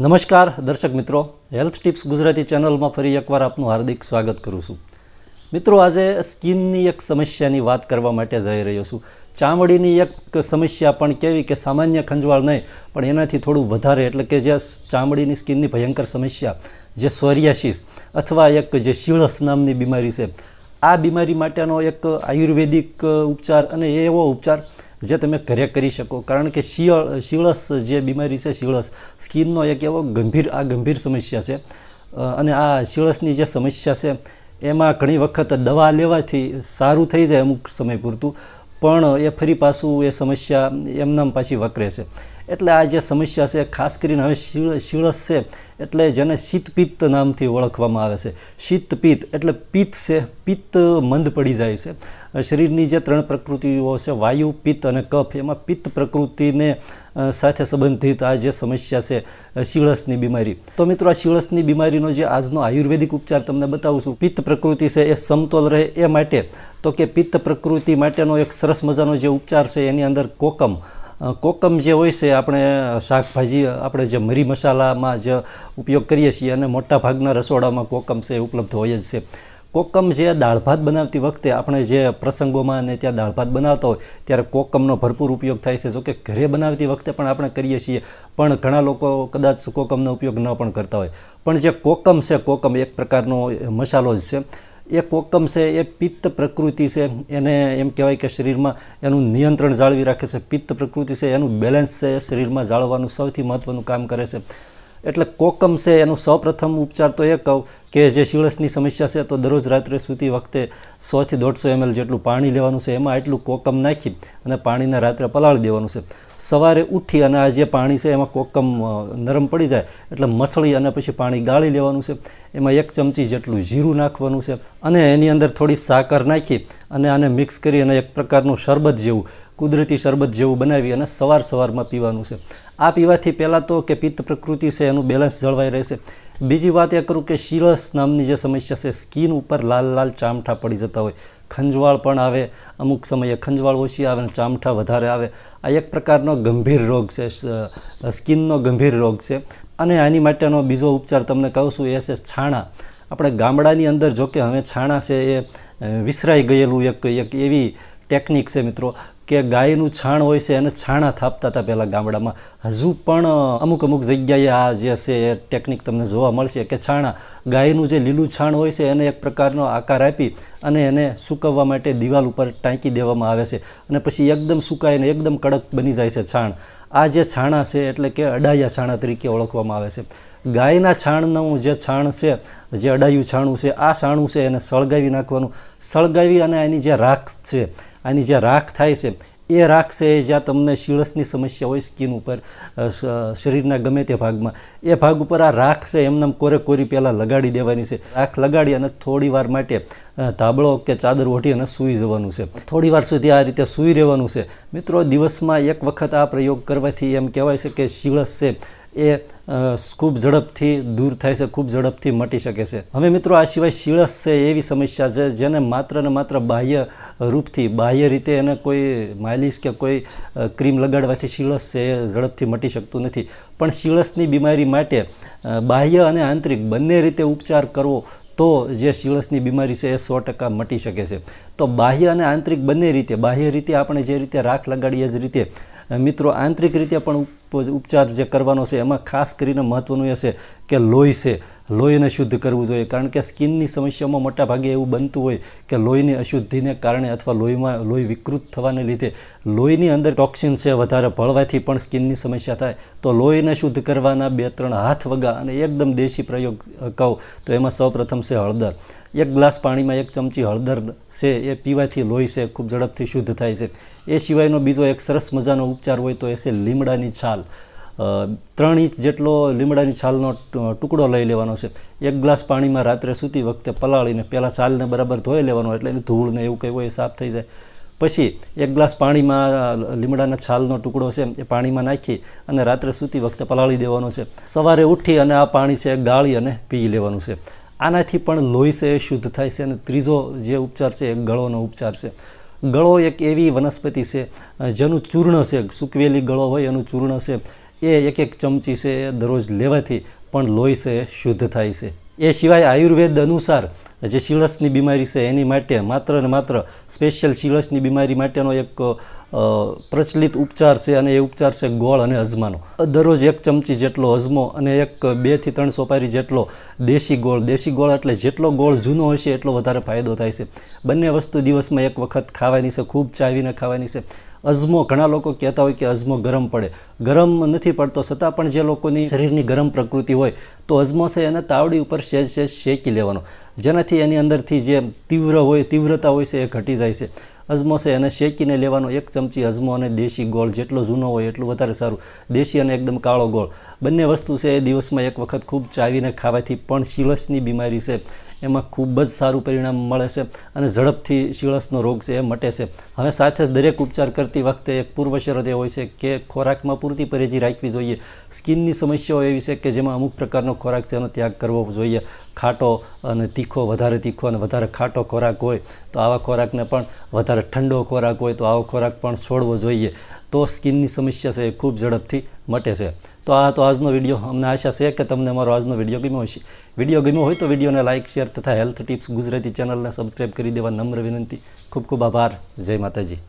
નમસ્કાર દર્શક મિત્રો હેલ્થ ટિપ્સ ગુજરાતી ચેનલમાં ફરી એકવાર આપનું હાર્દિક સ્વાગત કરું છું મિત્રો આજે સ્કિનની એક સમસ્યાની વાત કરવા માટે જઈ રહ્યો છું ચામડીની એક સમસ્યા પણ કેવી કે સામાન્ય ખંજવાળ નહીં પણ એનાથી થોડું વધારે એટલે કે જે ચામડીની સ્કિનની ભયંકર સમસ્યા જે સોરિયાસિસ અથવા એક જે શીળસ નામની બીમારી છે આ બીમારી માટેનો એક આયુર્વેદિક ઉપચાર અને એવો ઉપચાર જે તમે ઘરે કરી શકો કારણ કે શિયળ શીળસ જે બીમારી છે શીળસ સ્કિનનો એક એવો ગંભીર આ ગંભીર સમસ્યા છે અને આ શીળસની જે સમસ્યા છે એમાં ઘણી વખત દવા લેવાથી સારું થઈ જાય અમુક સમય પૂરતું પણ એ ફરી પાછું એ સમસ્યા એમનામ પાછી વકરે છે એટલે આ જે સમસ્યા છે ખાસ કરીને હવે શીળસ છે એટલે જેને શીતપિત્ત નામથી ઓળખવામાં આવે છે શીતપિત્ત એટલે પિત્ત છે પિત્ત મંદ પડી જાય છે શરીરની જે ત્રણ પ્રકૃતિઓ છે વાયુ પિત્ત અને કફ એમાં પિત્ત પ્રકૃતિને સાથે સંબંધિત આ જે સમસ્યા છે શીળસની બીમારી તો મિત્રો આ શીળસની બીમારીનો જે આજનો આયુર્વેદિક ઉપચાર તમને બતાવું છું પિત્ત પ્રકૃતિ છે એ સમતોલ રહે એ માટે તો કે પિત્ત પ્રકૃતિ માટેનો એક સરસ મજાનો જે ઉપચાર છે એની અંદર કોકમ કોકમ જે હોય છે આપણે શાકભાજી આપણે જે મરી મસાલામાં જ ઉપયોગ કરીએ છીએ અને મોટા ભાગના રસોડામાં કોકમ છે ઉપલબ્ધ હોય જ છે કોકમ જે દાળ ભાત બનાવતી વખતે આપણે જે પ્રસંગોમાં અને ત્યાં દાળ ભાત બનાવતા હોય ત્યારે કોકમનો ભરપૂર ઉપયોગ થાય છે જોકે ઘરે બનાવતી વખતે પણ આપણે કરીએ છીએ પણ ઘણા લોકો કદાચ કોકમનો ઉપયોગ ન પણ કરતા હોય પણ જે કોકમ છે કોકમ એક પ્રકારનો મસાલો જ છે એ કોકમ છે એ પિત્ત પ્રકૃતિ છે એને એમ કહેવાય કે શરીરમાં એનું નિયંત્રણ જાળવી રાખે છે પિત્ત પ્રકૃતિ છે એનું બેલેન્સ છે શરીરમાં જાળવવાનું સૌથી મહત્ત્વનું કામ કરે છે એટલે કોકમ છે એનું સૌપ્રથમ ઉપચાર તો એ કહું કે જે શીળસની સમસ્યા છે તો દરરોજ રાત્રે સુતી વખતે સોથી દોઢસો એમએલ જેટલું પાણી લેવાનું છે એમાં એટલું કોકમ નાખી અને પાણીને રાત્રે પલાળ દેવાનું છે સવારે ઉઠી અને આ જે પાણી છે એમાં કોકમ નરમ પડી જાય એટલે મસળી અને પછી પાણી ગાળી લેવાનું છે એમાં એક ચમચી જેટલું જીરું નાખવાનું છે અને એની અંદર થોડી સાકર નાખી અને આને મિક્સ કરી અને એક પ્રકારનું શરબત જેવું કુદરતી શરબત જેવું બનાવી અને સવાર સવારમાં પીવાનું છે આ પીવાથી પહેલાં તો કે પિત્ત પ્રકૃતિ છે એનું બેલેન્સ જળવાઈ રહેશે બીજી વાત એ કરું કે શિરસ નામની જે સમસ્યા છે સ્કિન ઉપર લાલ લાલ ચામઠા પડી જતા હોય ખંજવાળ પણ આવે અમુક સમયે ખંજવાળ ઓછી આવે અને ચામઠા વધારે આવે આ એક પ્રકારનો ગંભીર રોગ છે સ્કિનનો ગંભીર રોગ છે અને આની માટેનો બીજો ઉપચાર તમને કહું છું એ છે છાણા આપણે ગામડાની અંદર જોકે હવે છાણા છે એ વિસરાઈ ગયેલું એક એક એવી ટેકનિક છે મિત્રો કે ગાયનું છાણ હોય છે એને છાણા થાપતા હતા પહેલાં ગામડામાં હજુ પણ અમુક અમુક જગ્યાએ આ જે છે એ ટેકનિક તમને જોવા મળશે કે છાણા ગાયનું જે લીલું છાણ હોય છે એને એક પ્રકારનો આકાર આપી અને એને સૂકવવા માટે દિવાલ ઉપર ટાંકી દેવામાં આવે છે અને પછી એકદમ સુકાઈને એકદમ કડક બની જાય છે છાણ આ જે છાણા છે એટલે કે અડાયા છાણા તરીકે ઓળખવામાં આવે છે ગાયના છાણનું જે છાણ છે જે અડાયું છાણું છે આ છાણું છે એને સળગાવી નાખવાનું સળગાવી અને એની જે રાખ છે આની જે રાખ થાય છે એ રાખ છે જ્યાં તમને શિળસની સમસ્યા હોય સ્કિન ઉપર શરીરના ગમે તે ભાગમાં એ ભાગ ઉપર આ રાખ છે એમને કોરે કોરી પહેલાં લગાડી દેવાની છે રાખ લગાડી અને થોડીવાર માટે ધાબળો કે ચાદર ઓઢી અને સૂઈ જવાનું છે થોડીવાર સુધી આ રીતે સૂઈ રહેવાનું છે મિત્રો દિવસમાં એક વખત આ પ્રયોગ કરવાથી એમ કહેવાય છે કે શિળસ છે એ ખૂબ ઝડપથી દૂર થાય છે ખૂબ ઝડપથી મટી શકે છે હવે મિત્રો આ સિવાય શીળસ છે એવી સમસ્યા છે જેને માત્ર ને માત્ર બાહ્ય રૂપથી બાહ્ય રીતે એને કોઈ માલિશ કે કોઈ ક્રીમ લગાડવાથી શિળસ છે એ ઝડપથી મટી શકતું નથી પણ શિળસની બીમારી માટે બાહ્ય અને આંતરિક બંને રીતે ઉપચાર કરવો તો જે શીળસની બીમારી છે એ સો ટકા મટી શકે છે તો બાહ્ય અને આંતરિક બંને રીતે બાહ્ય રીતે આપણે જે રીતે રાખ લગાડીએ જ રીતે મિત્રો આંતરિક રીતે પણ ઉપચાર જે કરવાનો છે એમાં ખાસ કરીને મહત્ત્વનું એ છે કે લોહી છે લોહીને શુદ્ધ કરવું જોઈએ કારણ કે સ્કિનની સમસ્યામાં મોટા ભાગે એવું બનતું હોય કે લોહીની અશુદ્ધિને કારણે અથવા લોહીમાં લોહી વિકૃત થવાને લીધે લોહીની અંદર ટોક્સિન છે વધારે ભળવાથી પણ સ્કિનની સમસ્યા થાય તો લોહીને શુદ્ધ કરવાના બે ત્રણ હાથ વગા અને એકદમ દેશી પ્રયોગ કહું તો એમાં સૌપ્રથમ છે હળદર એક ગ્લાસ પાણીમાં એક ચમચી હળદર છે એ પીવાથી લોહી છે ખૂબ ઝડપથી શુદ્ધ થાય છે એ સિવાયનો બીજો એક સરસ મજાનો ઉપચાર હોય તો એ છે લીમડાની છાલ ત્રણ ઇંચ જેટલો લીમડાની છાલનો ટુકડો લઈ લેવાનો છે એક ગ્લાસ પાણીમાં રાત્રે સૂતી વખતે પલાળીને પહેલાં છાલને બરાબર ધોઈ લેવાનો એટલે એની ધૂળને એવું કંઈ હોય સાફ થઈ જાય પછી એક ગ્લાસ પાણીમાં લીમડાના છાલનો ટુકડો છે એ પાણીમાં નાખી અને રાત્રે સૂતી વખતે પલાળી દેવાનો છે સવારે ઉઠી અને આ પાણી છે ગાળી અને પી લેવાનું છે આનાથી પણ લોહી છે એ શુદ્ધ થાય છે અને ત્રીજો જે ઉપચાર છે એ ગળોનો ઉપચાર છે ગળો એક એવી વનસ્પતિ છે જેનું ચૂર્ણ છે સૂકવેલી ગળો હોય એનું ચૂર્ણ છે એ એક એક ચમચી છે દરરોજ લેવાથી પણ લોહી છે શુદ્ધ થાય છે એ સિવાય આયુર્વેદ અનુસાર જે શીળસની બીમારી છે એની માટે માત્ર ને માત્ર સ્પેશિયલ શીળસની બીમારી માટેનો એક પ્રચલિત ઉપચાર છે અને એ ઉપચાર છે ગોળ અને અજમાનો દરરોજ એક ચમચી જેટલો અજમો અને એક બેથી ત્રણ સોપારી જેટલો દેશી ગોળ દેશી ગોળ એટલે જેટલો ગોળ જૂનો હશે એટલો વધારે ફાયદો થાય છે બંને વસ્તુ દિવસમાં એક વખત ખાવાની છે ખૂબ ચાવીને ખાવાની છે અજમો ઘણા લોકો કહેતા હોય કે અજમો ગરમ પડે ગરમ નથી પડતો છતાં પણ જે લોકોની શરીરની ગરમ પ્રકૃતિ હોય તો અજમો છે એને તાવડી ઉપર સહેજ સહેજ શેકી લેવાનો જેનાથી એની અંદરથી જે તીવ્ર હોય તીવ્રતા હોય છે એ ઘટી જાય છે અજમો છે એને શેકીને લેવાનો એક ચમચી અજમો અને દેશી ગોળ જેટલો જૂનો હોય એટલું વધારે સારું દેશી અને એકદમ કાળો ગોળ બંને વસ્તુ છે એ દિવસમાં એક વખત ખૂબ ચાવીને ખાવાથી પણ શીલસની બીમારી છે એમાં ખૂબ જ સારું પરિણામ મળે છે અને ઝડપથી શિળસનો રોગ છે એ મટે છે હવે સાથે જ દરેક ઉપચાર કરતી વખતે એક પૂર્વ શરત એ હોય છે કે ખોરાકમાં પૂરતી પરેજી રાખવી જોઈએ સ્કિનની સમસ્યાઓ એવી છે કે જેમાં અમુક પ્રકારનો ખોરાક છે એનો ત્યાગ કરવો જોઈએ ખાટો અને તીખો વધારે તીખો અને વધારે ખાટો ખોરાક હોય તો આવા ખોરાકને પણ વધારે ઠંડો ખોરાક હોય તો આવો ખોરાક પણ છોડવો જોઈએ તો સ્કિનની સમસ્યા છે એ ખૂબ ઝડપથી મટે છે તો આ તો આજનો વિડીયો અમને આશા છે કે તમને અમારો આજનો વિડીયો ગમ્યો હશે વિડીયો ગમ્યો હોય તો વિડીયોને લાઇક શેર તથા હેલ્થ ટિપ્સ ગુજરાતી ચેનલને સબસ્ક્રાઈબ કરી દેવા નમ્ર વિનંતી ખૂબ ખૂબ આભાર જય માતાજી